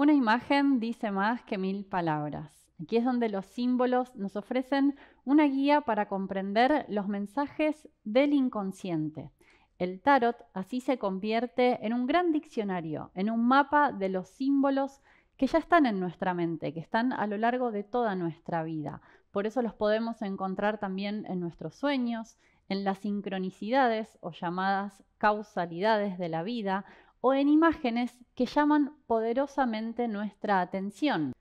Una imagen dice más que mil palabras. Aquí es donde los símbolos nos ofrecen una guía para comprender los mensajes del inconsciente. El tarot así se convierte en un gran diccionario, en un mapa de los símbolos que ya están en nuestra mente, que están a lo largo de toda nuestra vida. Por eso los podemos encontrar también en nuestros sueños, en las sincronicidades o llamadas causalidades de la vida, o en imágenes que llaman poderosamente nuestra atención.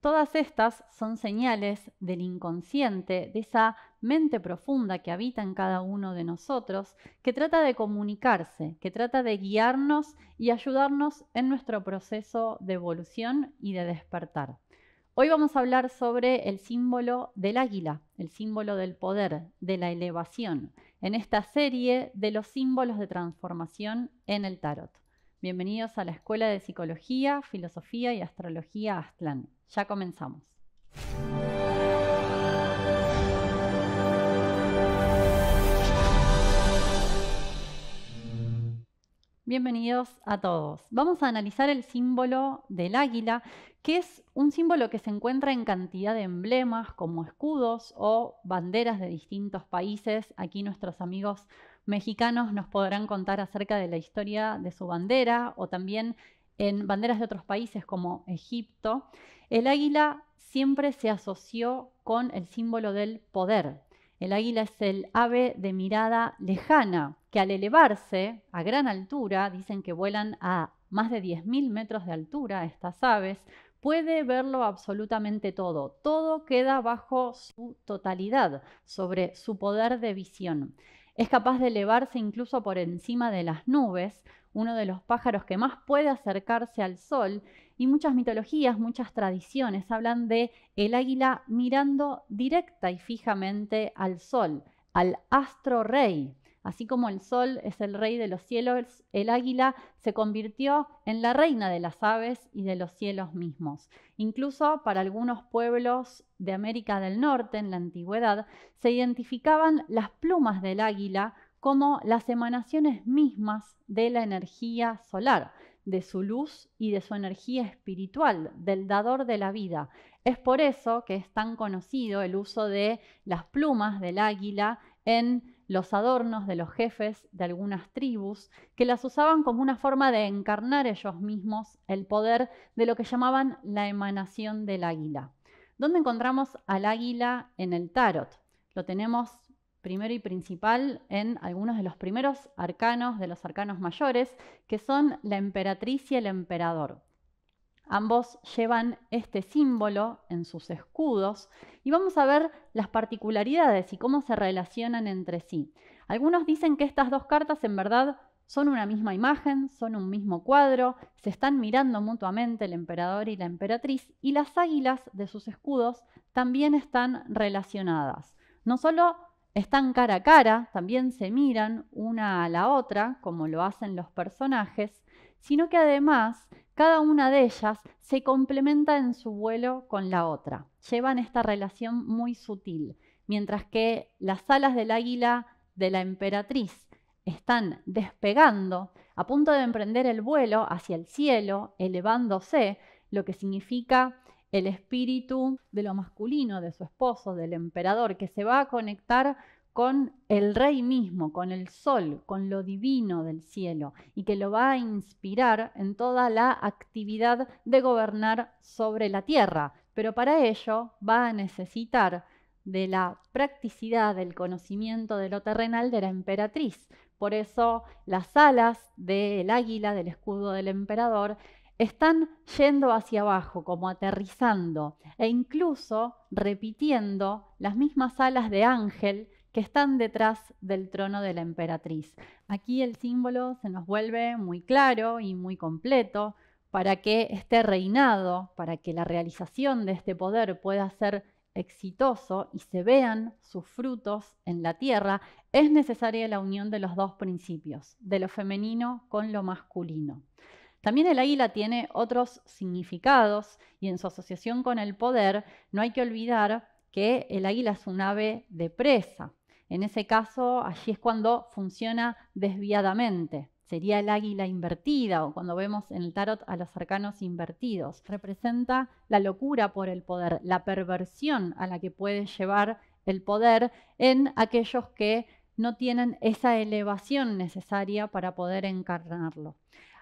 Todas estas son señales del inconsciente, de esa mente profunda que habita en cada uno de nosotros, que trata de comunicarse, que trata de guiarnos y ayudarnos en nuestro proceso de evolución y de despertar. Hoy vamos a hablar sobre el símbolo del águila, el símbolo del poder, de la elevación, en esta serie de los símbolos de transformación en el tarot. Bienvenidos a la Escuela de Psicología, Filosofía y Astrología Aztlán. Ya comenzamos. Bienvenidos a todos. Vamos a analizar el símbolo del águila, que es un símbolo que se encuentra en cantidad de emblemas como escudos o banderas de distintos países. Aquí nuestros amigos mexicanos nos podrán contar acerca de la historia de su bandera o también en banderas de otros países como Egipto, el águila siempre se asoció con el símbolo del poder. El águila es el ave de mirada lejana, que al elevarse a gran altura, dicen que vuelan a más de 10.000 metros de altura estas aves, puede verlo absolutamente todo. Todo queda bajo su totalidad, sobre su poder de visión. Es capaz de elevarse incluso por encima de las nubes, uno de los pájaros que más puede acercarse al sol, y muchas mitologías, muchas tradiciones hablan de el águila mirando directa y fijamente al sol, al astro rey. Así como el sol es el rey de los cielos, el águila se convirtió en la reina de las aves y de los cielos mismos. Incluso para algunos pueblos de América del Norte en la antigüedad se identificaban las plumas del águila como las emanaciones mismas de la energía solar, de su luz y de su energía espiritual, del dador de la vida. Es por eso que es tan conocido el uso de las plumas del águila en los adornos de los jefes de algunas tribus, que las usaban como una forma de encarnar ellos mismos el poder de lo que llamaban la emanación del águila. ¿Dónde encontramos al águila en el tarot? Lo tenemos primero y principal en algunos de los primeros arcanos de los arcanos mayores, que son la emperatriz y el emperador. Ambos llevan este símbolo en sus escudos y vamos a ver las particularidades y cómo se relacionan entre sí. Algunos dicen que estas dos cartas en verdad son una misma imagen, son un mismo cuadro, se están mirando mutuamente el emperador y la emperatriz y las águilas de sus escudos también están relacionadas. No solo están cara a cara, también se miran una a la otra, como lo hacen los personajes, sino que además cada una de ellas se complementa en su vuelo con la otra. Llevan esta relación muy sutil, mientras que las alas del águila de la emperatriz están despegando, a punto de emprender el vuelo hacia el cielo, elevándose, lo que significa el espíritu de lo masculino, de su esposo, del emperador, que se va a conectar con el rey mismo, con el sol, con lo divino del cielo, y que lo va a inspirar en toda la actividad de gobernar sobre la tierra. Pero para ello va a necesitar de la practicidad del conocimiento de lo terrenal de la emperatriz. Por eso las alas del águila, del escudo del emperador, están yendo hacia abajo, como aterrizando, e incluso repitiendo las mismas alas de ángel que están detrás del trono de la emperatriz. Aquí el símbolo se nos vuelve muy claro y muy completo para que este reinado, para que la realización de este poder pueda ser exitoso y se vean sus frutos en la tierra, es necesaria la unión de los dos principios, de lo femenino con lo masculino. También el águila tiene otros significados y en su asociación con el poder no hay que olvidar que el águila es un ave de presa. En ese caso, allí es cuando funciona desviadamente. Sería el águila invertida o cuando vemos en el tarot a los arcanos invertidos. Representa la locura por el poder, la perversión a la que puede llevar el poder en aquellos que no tienen esa elevación necesaria para poder encarnarlo.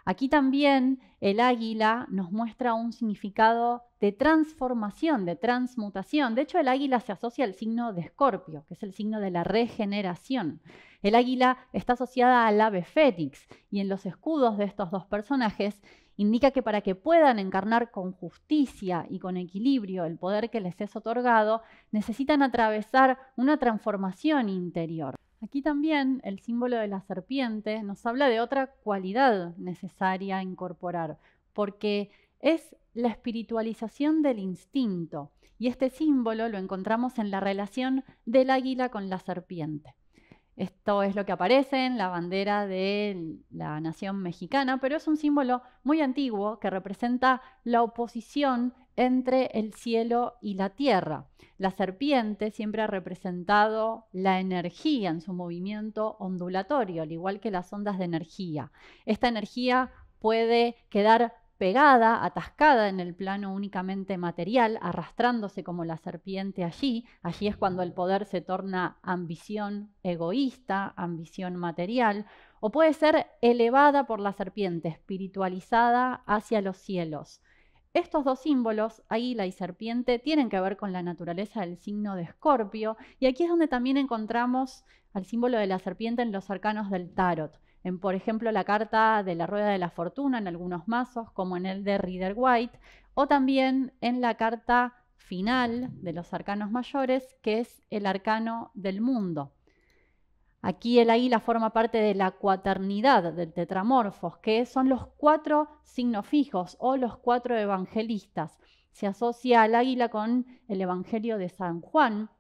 Aquí también el águila nos muestra un significado de transformación, de transmutación. De hecho, el águila se asocia al signo de Escorpio, que es el signo de la regeneración. El águila está asociada al ave fénix y en los escudos de estos dos personajes indica que para que puedan encarnar con justicia y con equilibrio el poder que les es otorgado, necesitan atravesar una transformación interior. Aquí también el símbolo de la serpiente nos habla de otra cualidad necesaria a incorporar, porque es la espiritualización del instinto, y este símbolo lo encontramos en la relación del águila con la serpiente. Esto es lo que aparece en la bandera de la nación mexicana, pero es un símbolo muy antiguo que representa la oposición entre el cielo y la tierra. La serpiente siempre ha representado la energía en su movimiento ondulatorio, al igual que las ondas de energía. Esta energía puede quedar pegada, atascada en el plano únicamente material, arrastrándose como la serpiente allí. Allí es cuando el poder se torna ambición egoísta, ambición material, o puede ser elevada por la serpiente, espiritualizada hacia los cielos. Estos dos símbolos, águila y serpiente, tienen que ver con la naturaleza del signo de Escorpio, y aquí es donde también encontramos al símbolo de la serpiente en los arcanos del tarot en, por ejemplo, la carta de la Rueda de la Fortuna en algunos mazos, como en el de Reader White, o también en la carta final de los arcanos mayores, que es el arcano del mundo. Aquí el águila forma parte de la cuaternidad del tetramorfos, que son los cuatro signos fijos o los cuatro evangelistas. Se asocia al águila con el Evangelio de San Juan,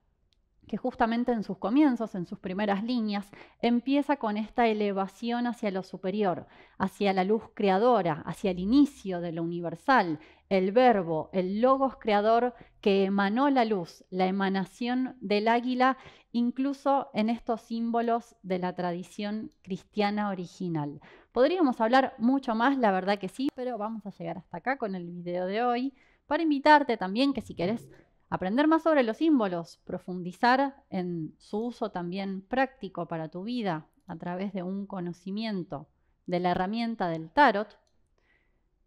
que justamente en sus comienzos, en sus primeras líneas, empieza con esta elevación hacia lo superior, hacia la luz creadora, hacia el inicio de lo universal, el verbo, el logos creador que emanó la luz, la emanación del águila, incluso en estos símbolos de la tradición cristiana original. Podríamos hablar mucho más, la verdad que sí, pero vamos a llegar hasta acá con el video de hoy para invitarte también que si quieres Aprender más sobre los símbolos, profundizar en su uso también práctico para tu vida a través de un conocimiento de la herramienta del tarot,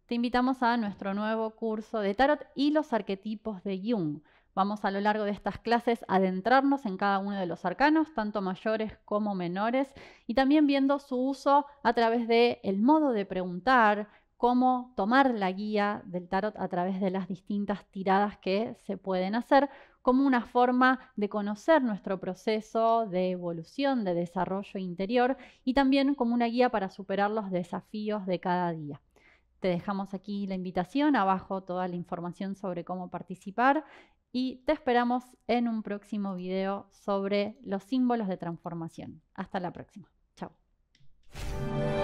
te invitamos a nuestro nuevo curso de tarot y los arquetipos de Jung. Vamos a lo largo de estas clases a adentrarnos en cada uno de los arcanos, tanto mayores como menores, y también viendo su uso a través de el modo de preguntar, cómo tomar la guía del tarot a través de las distintas tiradas que se pueden hacer, como una forma de conocer nuestro proceso de evolución, de desarrollo interior y también como una guía para superar los desafíos de cada día. Te dejamos aquí la invitación, abajo toda la información sobre cómo participar y te esperamos en un próximo video sobre los símbolos de transformación. Hasta la próxima. Chao.